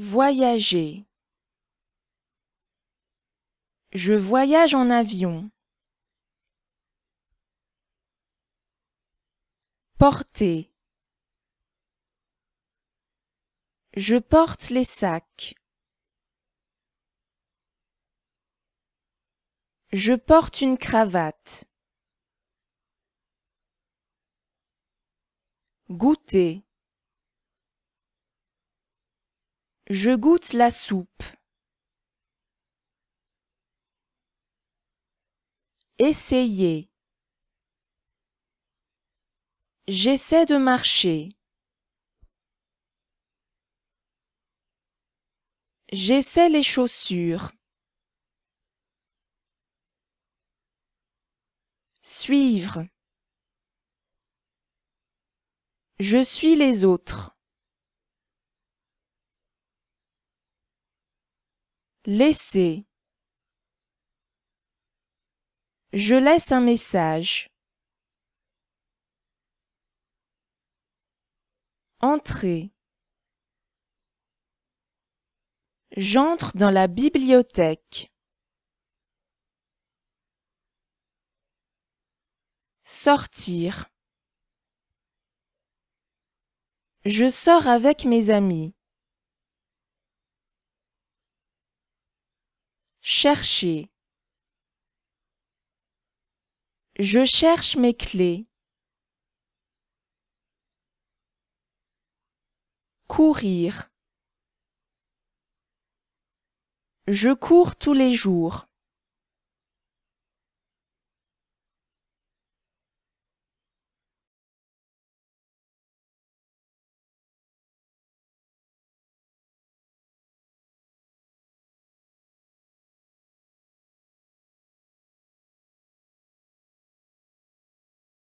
Voyager. Je voyage en avion. Porter. Je porte les sacs. Je porte une cravate. Goûter. Je goûte la soupe. Essayez. J'essaie de marcher. J'essaie les chaussures. Suivre. Je suis les autres. Laisser Je laisse un message. Entrer J'entre dans la bibliothèque. Sortir. Je sors avec mes amis. Chercher. Je cherche mes clés. Courir. Je cours tous les jours.